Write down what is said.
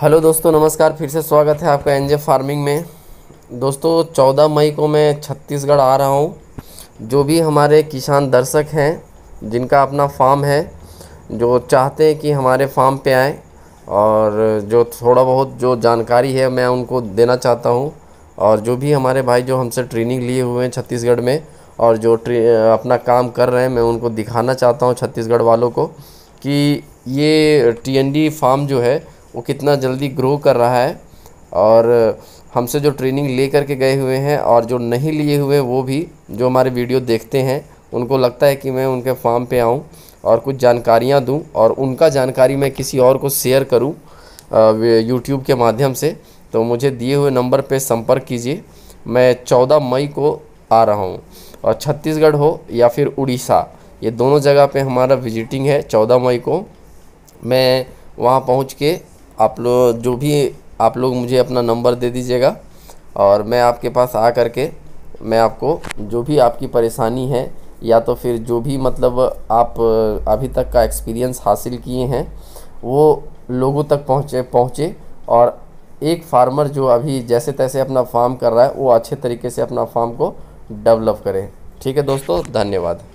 hello दोस्तों नमस्कार फिर से स्वागत है आपका एनजे फार्मिंग में दोस्तों 14 मई को मैं छत्तीसगढ़ आ रहा हूँ जो भी हमारे किसान दर्शक हैं जिनका अपना फार्म है जो चाहते हैं कि हमारे फार्म पे आए और जो थोड़ा बहुत जो जानकारी है मैं उनको देना चाहता हूँ और जो भी हमारे भाई जो हमसे ट्रेनिंग लिए हुए हैं छत्तीसगढ़ में और जो अपना काम कर रहे हैं मैं उनको दिखाना चाहता हूँ छत्तीसगढ़ वालों को कि ये टी फार्म जो है वो कितना जल्दी ग्रो कर रहा है और हमसे जो ट्रेनिंग ले करके गए हुए हैं और जो नहीं लिए हुए वो भी जो हमारे वीडियो देखते हैं उनको लगता है कि मैं उनके फार्म पे आऊँ और कुछ जानकारियाँ दूँ और उनका जानकारी मैं किसी और को शेयर करूँ यूट्यूब के माध्यम से तो मुझे दिए हुए नंबर पे संपर्क कीजिए मैं चौदह मई को आ रहा हूँ और छत्तीसगढ़ हो या फिर उड़ीसा ये दोनों जगह पे हमारा विजिटिंग है चौदह मई को मैं वहाँ पहुँच के आप लोग जो भी आप लोग मुझे अपना नंबर दे दीजिएगा और मैं आपके पास आ कर के मैं आपको जो भी आपकी परेशानी है या तो फिर जो भी मतलब आप अभी तक का एक्सपीरियंस हासिल किए हैं वो लोगों तक पहुँचे पहुँचे और एक फार्मर जो अभी जैसे तैसे अपना फार्म कर रहा है वो अच्छे तरीके से अपना फार्म को डेवलप करें ठीक है दोस्तों धन्यवाद